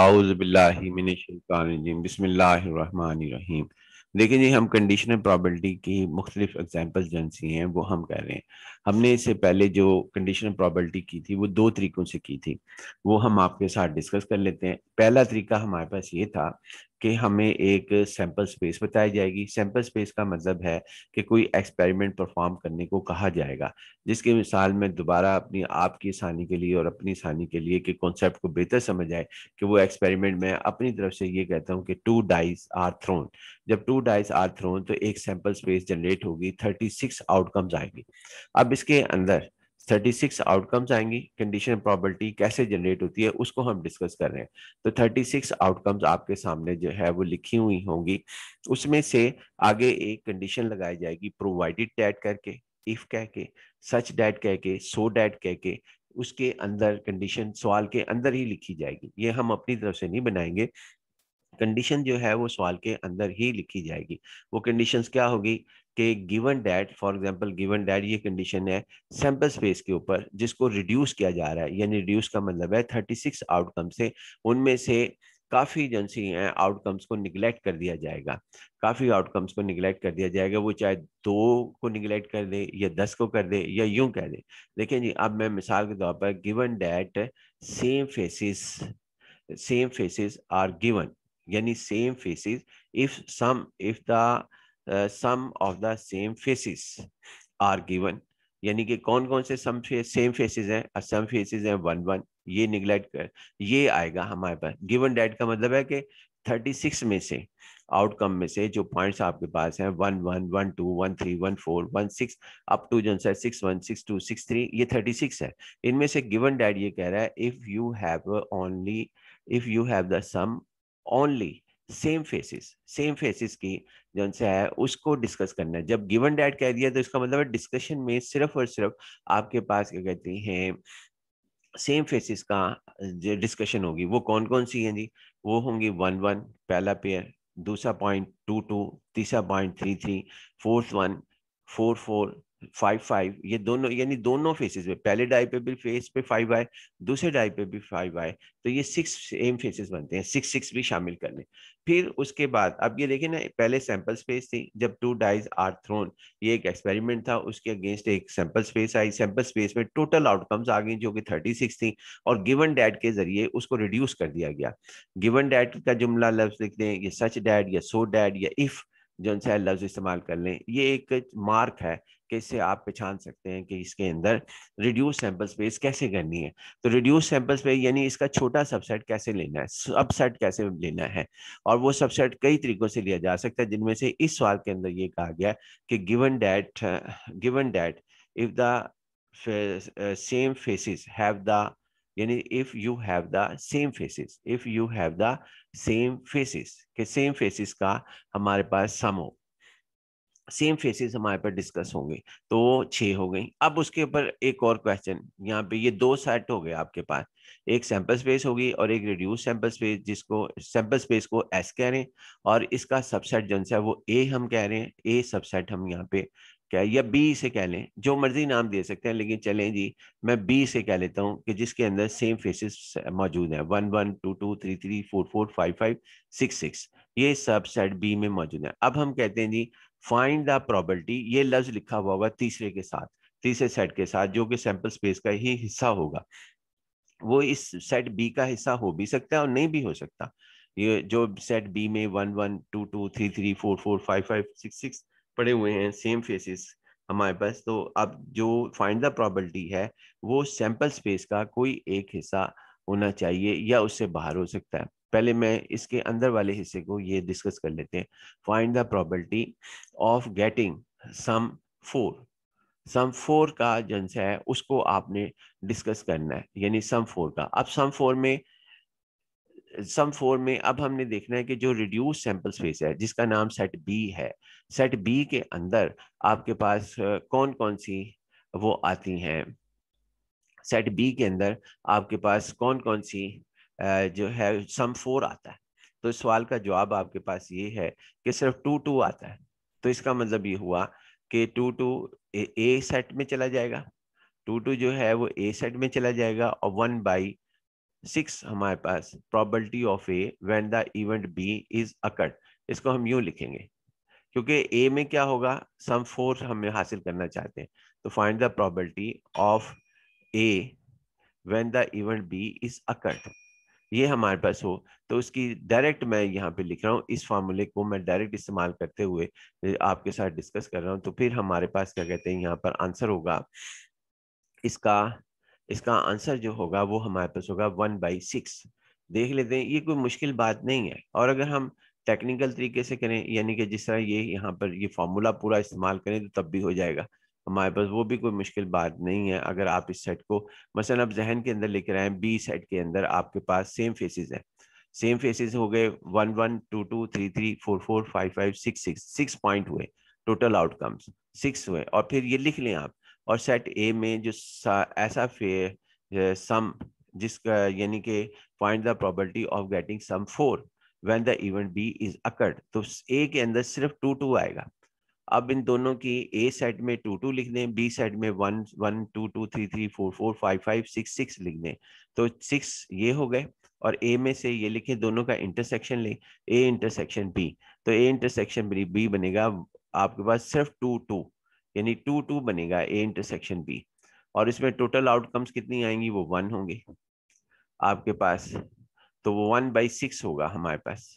बिस्मिल्लाहिर्रहमानिर्रहीम देखिए जी हम कंडीशनल प्रॉबलिटी की मुख्तलिफ एग्जाम्पल जनसी हैं वो हम कह रहे हैं हमने इससे पहले जो कंडीशनल प्रॉबलिटी की थी वो दो तरीकों से की थी वो हम आपके साथ डिस्कस कर लेते हैं पहला तरीका हमारे पास ये था कि हमें एक सैंपल स्पेस बताई जाएगी सैम्पल स्पेस का मतलब है कि कोई एक्सपेरिमेंट परफॉर्म करने को कहा जाएगा जिसके मिसाल में दोबारा अपनी आपकी आसानी के लिए और अपनी आसानी के लिए कि कॉन्सेप्ट को बेहतर समझ आए कि वो एक्सपेरिमेंट मैं अपनी तरफ से ये कहता हूँ कि टू डाइज आर थ्रोन जब टू डाइज आर थ्रोन तो एक सैंपल स्पेस जनरेट होगी थर्टी सिक्स आउटकम्स आएगी अब इसके अंदर 36 आउटकम्स आएंगी कंडीशन प्रॉबलिटी कैसे जनरेट होती है उसको हम डिस्कस कर रहे हैं तो 36 आउटकम्स आपके सामने जो है वो लिखी हुई होंगी उसमें से आगे एक कंडीशन लगाई जाएगी प्रोवाइडेड डैट करके इफ कह के सच डैट कह के सो डैट कह के उसके अंदर कंडीशन सवाल के अंदर ही लिखी जाएगी ये हम अपनी तरफ से नहीं बनाएंगे कंडीशन जो है वो सवाल के अंदर ही लिखी जाएगी वो कंडीशंस क्या होगी कि given that for example given that ये कंडीशन है सैंपल स्पेस के ऊपर जिसको रिड्यूस किया जा रहा है यानी रिड्यूस का मतलब है 36 आउटकम्स से उनमें से काफ़ी एजेंसी हैं आउटकम्स को निगलेक्ट कर दिया जाएगा काफ़ी आउटकम्स को निगलेक्ट कर दिया जाएगा वो चाहे दो को निगलेक्ट कर दे या दस को कर दे या यूं कह दे देखें जी अब मैं मिसाल के तौर पर given that same faces same faces are given यानी same faces if sum if the sum of the same faces are given यानी कि कौन कौन से सम सेम फेसेस हैं और सम फेसेस हैं वन वन ये निगलेक्ट कर ये आएगा हमारे पास गिवन डेट का मतलब है कि थर्टी सिक्स में से आउटकम में से जो पॉइंट्स आपके पास हैं one one one two one three one four one six up to जो है six one six two six three ये थर्टी सिक्स है इनमें से गिवन डेट ये कह रहा है if you have only if you have the sum only same faces same faces की जो है उसको डिस्कस करना है जब गिवन डैट कह दिया तो इसका मतलब है डिस्कशन में सिर्फ और सिर्फ आपके पास क्या कहते हैं सेम फेसिस का जो डिस्कशन होगी वो कौन कौन सी है जी वो होंगी वन वन पहला पेयर दूसरा पॉइंट टू टू तीसरा point three three fourth one four four five five ये दोनों यानी दोनों फेसेस में पहले डाई पे भी फेस पे फाइव आए दूसरे डाई पे भी फाइव आए तो ये सिक्स एम फेसेस बनते हैं सिक्स सिक्स भी शामिल कर लें फिर उसके बाद अब ये देखें ना पहले सैंपल स्पेस थी जब टू डाइज आर थ्रोन ये एक एक्सपेरिमेंट था उसके अगेंस्ट एक sample space I sample space में टोटल आउटकम्स आ गई जो कि थर्टी सिक्स थी और गिवन डैट के जरिए उसको रिड्यूस कर दिया गया गिवन डैट का जुमला लफ्ज लिख दें ये सच डैड या सो डैड या इफ़ जो है लफ्ज इस्तेमाल कर लें ये एक मार्क है कैसे आप पहचान सकते हैं कि इसके अंदर रिड्यूस सैंपल स्पेस कैसे करनी है तो रिड्यूस सैंपल स्पेस यानी इसका छोटा सबसेट कैसे लेना है सबसेट कैसे लेना है और वो सबसेट कई तरीकों से लिया जा सकता है जिनमें से इस सवाल के अंदर ये कहा गया कि given that given that if the same faces have the यानी if you have the same faces if you have the same faces के सेम फेसिस का हमारे पास सम हो सेम फेसेस हमारे पर डिस्कस होंगे तो छह हो गई अब उसके ऊपर एक और क्वेश्चन यहाँ पे ये दो सेट हो गए आपके पास एक सैंपल स्पेस होगी और एक रिड्यूस सैंपल स्पेस जिसको सैंपल स्पेस को एस कह रहे हैं और इसका सबसेट जो है वो ए हम कह रहे हैं ए सबसेट हम यहाँ पे क्या या बी से कह लें जो मर्जी नाम दे सकते हैं लेकिन चलें जी मैं बी से कह लेता हूँ कि जिसके अंदर सेम फेसेस मौजूद हैं one one two two three three four four five five six six ये सबसेट बी में मौजूद है अब हम कहते हैं जी फाइंड द प्रोबेबिलिटी ये लफ्ज लिखा हुआ होगा तीसरे के साथ तीसरे सेट के साथ जो कि सैंपल स्पेस का ही हिस्सा होगा वो इस सेट बी का हिस्सा हो भी सकता है और नहीं भी हो सकता ये जो सेट बी में one one two two three three four four five five six six पड़े हुए हैं सेम फेसेस हमारे पास तो अब जो फाइंड द प्रॉबिलिटी है वो सैंपल स्पेस का कोई एक हिस्सा होना चाहिए या उससे बाहर हो सकता है पहले मैं इसके अंदर वाले हिस्से को ये डिस्कस कर लेते हैं find the probability of getting sum four sum four का जन है उसको आपने डिस्कस करना है यानी सम फोर का अब सम फोर में सम फोर में अब हमने देखना है कि जो रिड्यूस सैंपल स्पेस है जिसका नाम सेट बी है सेट बी के अंदर आपके पास कौन कौन सी वो आती हैं सेट बी के अंदर आपके पास कौन कौन सी जो है सम फोर आता है तो इस सवाल का जवाब आपके पास ये है कि सिर्फ टू टू आता है तो इसका मतलब ये हुआ कि टू टू ए सेट में चला जाएगा टू टू जो है वो ए सेट में चला जाएगा और वन बाई सिक्स हमारे पास probability of A when the event B is occurred इसको हम यू लिखेंगे क्योंकि ए में क्या होगा सम फोर हम हासिल करना चाहते हैं तो find the probability of A when the event B is occurred ये हमारे पास हो तो उसकी डायरेक्ट मैं यहाँ पे लिख रहा हूँ इस फार्मूले को मैं डायरेक्ट इस्तेमाल करते हुए आपके साथ डिस्कस कर रहा हूँ तो फिर हमारे पास क्या कहते हैं यहाँ पर आंसर होगा इसका इसका आंसर जो होगा वो हमारे पास होगा वन बाई सिक्स देख लेते हैं ये कोई मुश्किल बात नहीं है और अगर हम टेक्निकल तरीके से करें यानी कि जिस तरह ये यहाँ पर ये फार्मूला पूरा इस्तेमाल करें तो तब भी हो जाएगा हमारे पास वो भी कोई मुश्किल बात नहीं है अगर आप इस सेट को मसलन आप जहन के अंदर लेकर आए बी सेट के अंदर आपके पास सेम फेसेस हैं सेम फेसेस हो गए one one two two three three four four five five six six six point हुए टोटल आउटकम्स सिक्स हुए और फिर ये लिख लें आप और सेट ए में जो ऐसा फे सम जिसका यानी कि find the property of getting sum four when the event B is occurred तो ए के अंदर सिर्फ टू टू आएगा अब इन दोनों की ए सेट में टू टू लिख दें बी सेट में one one two two three three four four five five six six लिख दें तो सिक्स ये हो गए और ए में से ये लिखे दोनों का इंटरसेक्शन लें ए इंटरसेक्शन बी तो ए इंटरसेक्शन बी बनेगा आपके पास सिर्फ टू टू यानी टू टू बनेगा ए इंटरसेक्शन बी और इसमें टोटल आउटकम्स कितनी आएंगी वो वन होंगे आपके पास तो वो वन बाई सिक्स होगा हमारे पास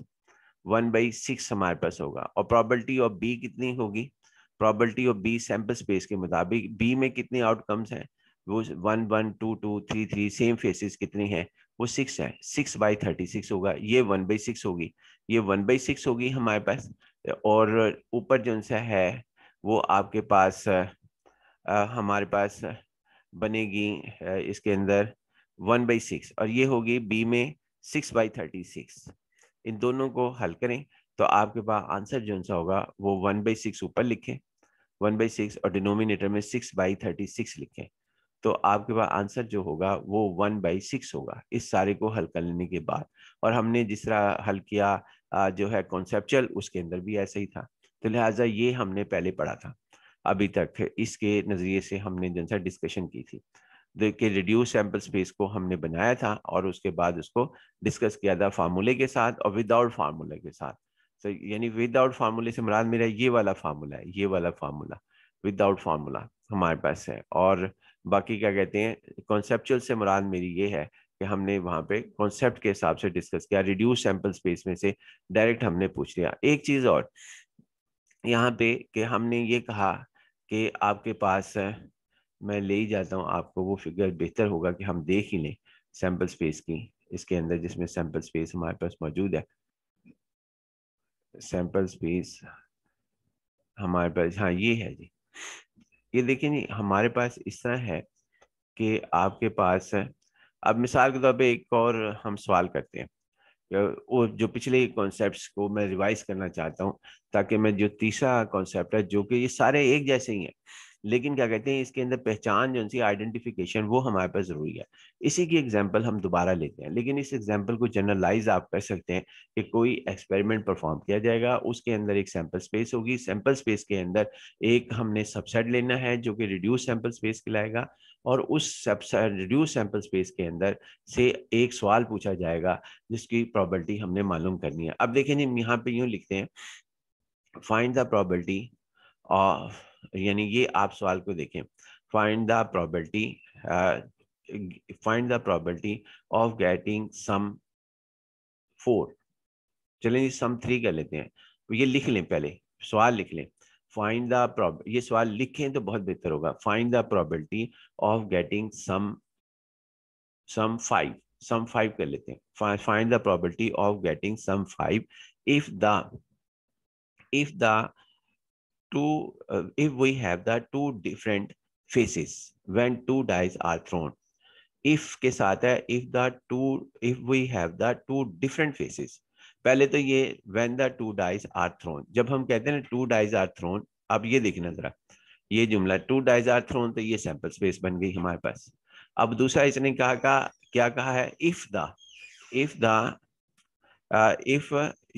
वन बाई सिक्स हमारे पास होगा और प्रॉबलिटी ऑफ बी कितनी होगी probability of B sample space के मुताबिक बी में कितने आउटकम्स हैं वो one one two two three three same faces कितनी है वो सिक्स है सिक्स बाई थर्टी सिक्स होगा ये वन बाई सिक्स होगी ये वन बाई सिक्स होगी हमारे पास और ऊपर जो सा है वो आपके पास आ, हमारे पास बनेगी इसके अंदर वन बाई सिक्स और ये होगी बी में सिक्स बाई थर्टी सिक्स इन दोनों को हल करें तो आपके पास आंसर जो सा होगा वो वन बाई सिक्स ऊपर लिखें वन बाई सिक्स और डिनोमिनेटर में सिक्स बाई थर्टी सिक्स लिखें तो आपके पास आंसर जो होगा वो वन बाई सिक्स होगा इस सारे को हल कर लेने के बाद और हमने जिस तरह हल किया जो है कॉन्सेप्चुअल उसके अंदर भी ऐसा ही था तो लिहाजा ये हमने पहले पढ़ा था अभी तक इसके नज़रिए से हमने जनसा डिस्कशन की थी के रिड्यूस सैंपल स्पेस को हमने बनाया था और उसके बाद उसको डिस्कस किया था फार्मूले के साथ और विदाउट फार्मूले के साथ तो यानी विदाउट फार्मूले से मुराद मेरा ये वाला फार्मूला है ये वाला फार्मूला विदाउट फार्मूला हमारे पास है और बाकी क्या कहते हैं कॉन्सेप्चुअल से मुराद मेरी ये है कि हमने वहाँ पे कॉन्सेप्ट के हिसाब से डिस्कस किया रिड्यूस सैंपल स्पेस में से डायरेक्ट हमने पूछ लिया एक चीज़ और यहाँ पे कि हमने ये कहा कि आपके पास मैं ले ही जाता हूँ आपको वो फिगर बेहतर होगा कि हम देख ही लें सैम्पल स्पेस की इसके अंदर जिसमें सैम्पल स्पेस हमारे पास मौजूद है सैम्पल स्पेस हमारे पास हाँ ये है जी ये देखिए नहीं हमारे पास इस तरह है कि आपके पास अब मिसाल के तौर पे एक और हम सवाल करते हैं वो जो पिछले कॉन्सेप्ट्स को मैं रिवाइज करना चाहता हूँ ताकि मैं जो तीसरा कॉन्सेप्ट है जो कि ये सारे एक जैसे ही हैं लेकिन क्या कहते हैं इसके अंदर पहचान जो उनकी आइडेंटिफिकेशन वो हमारे पास जरूरी है इसी की एग्जाम्पल हम दोबारा लेते हैं लेकिन इस एग्जाम्पल को जनरलाइज आप कर सकते हैं कि कोई एक्सपेरिमेंट परफॉर्म किया जाएगा उसके अंदर एक सैंपल स्पेस होगी सैंपल स्पेस के अंदर एक हमने सबसेट लेना है जो कि रिड्यूस सैंपल स्पेस खिलाएगा और उस रिड्यूस सैंपल स्पेस के अंदर से एक सवाल पूछा जाएगा जिसकी प्रॉबलिटी हमने मालूम करनी है अब देखें जी यहाँ पे यूँ लिखते हैं फाइंड द प्रॉबलिटी ऑफ यानी ये आप सवाल को देखें find the probability find the probability of getting sum four चलें सम थ्री कर लेते हैं तो ये लिख लें पहले सवाल लिख लें फाइंड द प्रॉब ये सवाल लिखें तो बहुत बेहतर होगा find the probability of getting sum sum five sum five कर लेते हैं find the probability of getting sum five if the if the two, uh, if we have the two different faces when two dice are thrown, if ke sath hai if the two, if we have the two different faces, pehle to ye when the two dice are thrown, jab hum kehte hain two dice are thrown, अब ये देखना जरा ये जुमला to dice are thrown तो ये sample space बन गई हमारे पास अब दूसरा इसने कहा का क्या कहा है if the if the if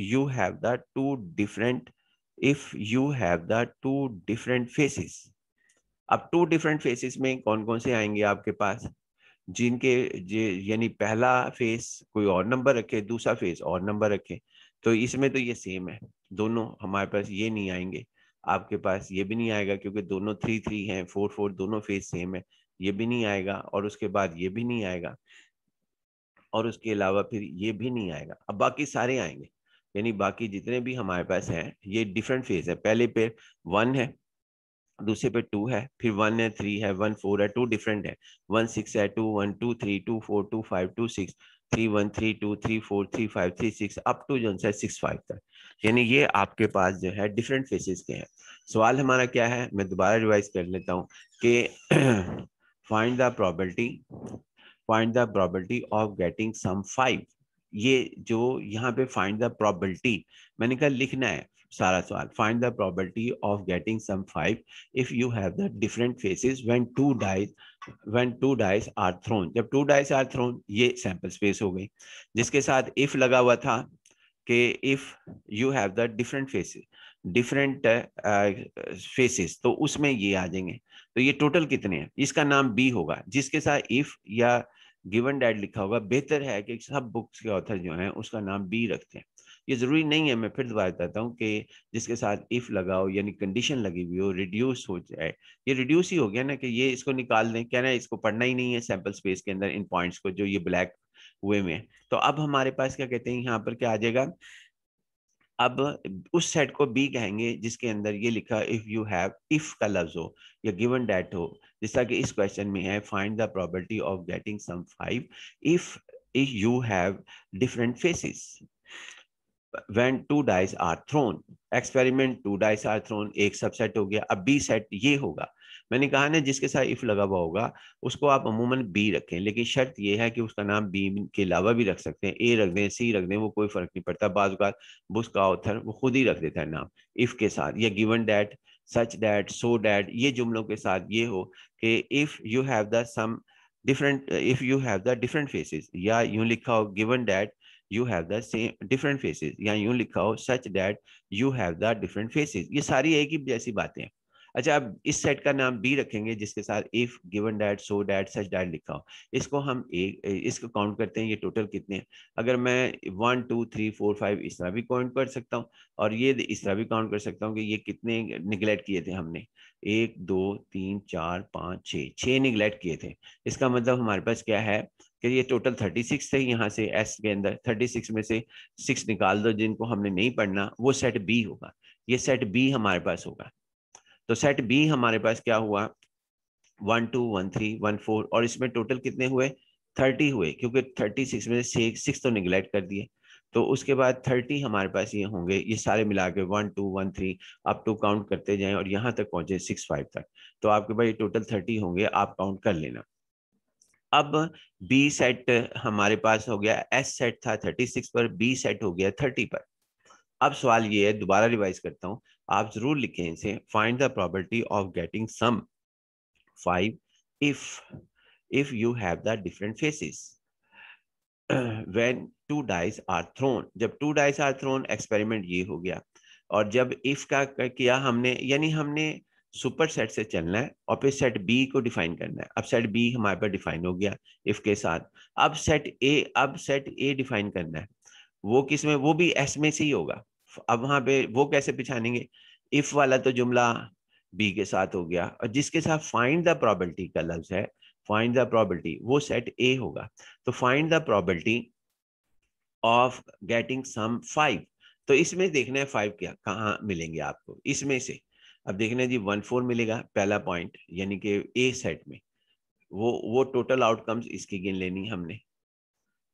you have the two different if you have the two different faces अब टू डिफरेंट फेसेस में कौन कौन से आएंगे आपके पास जिनके यानी पहला फेस कोई और नंबर रखे दूसरा फेस और नंबर रखे तो इसमें तो ये सेम है दोनों हमारे पास ये नहीं आएंगे आपके पास ये भी नहीं आएगा क्योंकि दोनों थ्री थ्री हैं फोर फोर दोनों फेस सेम है ये भी नहीं आएगा और उसके बाद ये भी नहीं आएगा और उसके अलावा फिर ये भी नहीं आएगा अब बाकी सारे आएंगे यानी बाकी जितने भी हमारे पास हैं ये डिफरेंट फेज है पहले पे वन है दूसरे पे टू है फिर वन है थ्री है वन फोर है टू डिफरेंट है वन सिक्स है two one two three two four two five two six three one three two three four three five three six up to जो है six five तक यानी ये आपके पास जो है डिफरेंट फेसेस के हैं सवाल हमारा क्या है मैं दोबारा रिवाइज कर लेता हूँ कि find the probability find the probability of getting sum five ये जो यहाँ पे फाइंड द प्रॉबिलिटी मैंने कहा लिखना है सारा सवाल find the probability of getting sum five if you have the different faces when two dice when two dice are thrown जब टू डाइस आर थ्रोन ये सैंपल स्पेस हो गई जिसके साथ इफ लगा हुआ था कि if you have the different faces different faces तो उसमें ये आ जाएंगे तो ये टोटल कितने हैं इसका नाम बी होगा जिसके साथ इफ या गिवन डैड लिखा होगा बेहतर है कि सब बुक्स के ऑथर जो हैं उसका नाम बी रखते हैं ये ज़रूरी नहीं है मैं फिर दोबारा बताता हूँ कि जिसके साथ इफ़ लगाओ यानी कंडीशन लगी हुई हो रिड्यूस हो जाए ये रिड्यूस ही हो गया ना कि ये इसको निकाल दें कहना इसको पढ़ना ही नहीं है सैम्पल स्पेस के अंदर इन पॉइंट्स को जो ये ब्लैक हुए में तो अब हमारे पास क्या कहते हैं यहाँ पर क्या आ जाएगा अब उस सेट को बी कहेंगे जिसके अंदर ये लिखा इफ यू हैव इफ का लफ्ज हो या गिवन डेट हो जैसा कि इस क्वेश्चन में है find the probability of getting sum five if if you have different faces when two dice are thrown experiment two dice are thrown एक subset हो गया अब बी सेट ये होगा मैंने कहा ना जिसके साथ इफ लगा हुआ होगा उसको आप अमूमन बी रखें लेकिन शर्त यह है कि उसका नाम बी के अलावा भी रख सकते हैं ए रख दें सी रख दें वो कोई फर्क नहीं पड़ता बाज़ात बुस का ऑथर वो खुद ही रख देता है नाम इफ के साथ या given that such that so that ये जुमलों के साथ ये हो कि if you have the sum different if you have the different faces या यूं लिखा हो given that you have the same different faces या यूं लिखा हो such that you have the different faces ये सारी एक ही जैसी बातें हैं अच्छा अब इस सेट का नाम बी रखेंगे जिसके साथ if given that so that such that लिखा हो इसको हम ए इसको काउंट करते हैं ये टोटल कितने है? अगर मैं one two three four five इस तरह भी काउंट कर सकता हूँ और ये इस तरह भी काउंट कर सकता हूँ कि ये कितने निगलेक्ट किए थे हमने एक दो तीन चार पाँच छः छः निगलेक्ट किए थे इसका मतलब हमारे पास क्या है कि ये टोटल थर्टी सिक्स थे यहाँ से एस के अंदर थर्टी सिक्स में से सिक्स निकाल दो जिनको हमने नहीं पढ़ना वो सेट बी होगा ये सेट बी हमारे पास होगा तो सेट बी हमारे पास क्या हुआ one two one three one four और इसमें टोटल कितने हुए थर्टी हुए क्योंकि थर्टी सिक्स में से सिक्स तो निगलेक्ट कर दिए तो उसके बाद थर्टी हमारे पास ये होंगे ये सारे मिला के one two one three up to count करते जाएं और यहाँ तक पहुंचे सिक्स फाइव तक तो आपके पास टोटल थर्टी होंगे आप काउंट कर लेना अब बी सेट हमारे पास हो गया एस सेट था थर्टी सिक्स पर बी सेट हो गया थर्टी पर अब सवाल ये है दोबारा रिवाइज करता हूँ आप जरूर लिखें इसे find the probability of getting sum five if if you have the different faces when two dice are thrown जब two dice are thrown experiment ये हो गया और जब इफ का किया हमने यानी हमने सुपर सेट से चलना है और फिर सेट बी को डिफाइन करना है अब सेट बी हमारे पास डिफाइन हो गया इफ के साथ अब सेट ए अब सेट ए डिफाइन करना है वो किस में वो भी एस में से ही होगा अब वहां पे वो कैसे पहचानेंगे इफ वाला तो जुमला बी के साथ हो गया और जिसके साथ फाइंड द प्रॉबलिटी का लफ्ज है फाइंड द प्रॉबलिटी वो सेट ए होगा तो find the probability of getting sum five तो इसमें देखना है फाइव क्या कहाँ मिलेंगे आपको इसमें से अब देखना जी वन फोर मिलेगा पहला पॉइंट यानी कि ए सेट में वो वो टोटल आउटकम्स इसकी गिन लेनी हमने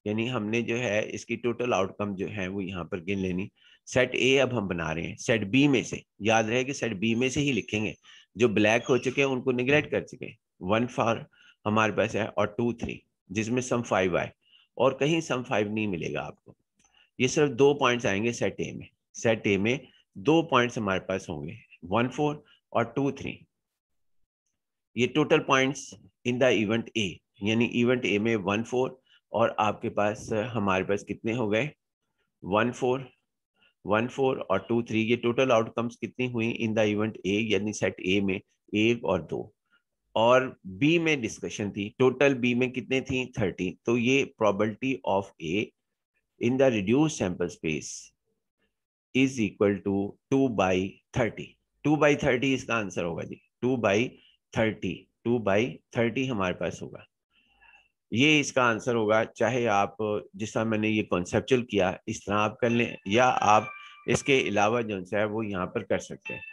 यानी हमने जो है इसकी टोटल आउटकम जो है वो यहाँ पर गिन लेनी सेट ए अब हम बना रहे हैं सेट बी में से याद रहे कि सेट बी में से ही लिखेंगे जो ब्लैक हो चुके हैं उनको निगलेक्ट कर चुके वन फॉर हमारे पास है और टू थ्री जिसमें सम फाइव आए और कहीं सम फाइव नहीं मिलेगा आपको ये सिर्फ दो पॉइंट्स आएंगे सेट ए में सेट ए में दो पॉइंट्स हमारे पास होंगे वन फोर और टू थ्री ये total points in the event A यानी इवेंट ए में वन फोर और आपके पास हमारे पास कितने हो गए वन फोर वन फोर और टू थ्री ये टोटल आउटकम्स कितनी हुई इन द इवेंट ए यानी सेट ए में एक और दो और बी में डिस्कशन थी टोटल बी में कितने थी थर्टी तो ये probability of A in the reduce sample space is equal to two by thirty two by thirty इसका आंसर होगा जी two by thirty two by thirty हमारे पास होगा ये इसका आंसर होगा चाहे आप जिस तरह मैंने ये कॉन्सेप्चुअल किया इस तरह आप कर लें या आप इसके अलावा जो है वो यहाँ पर कर सकते हैं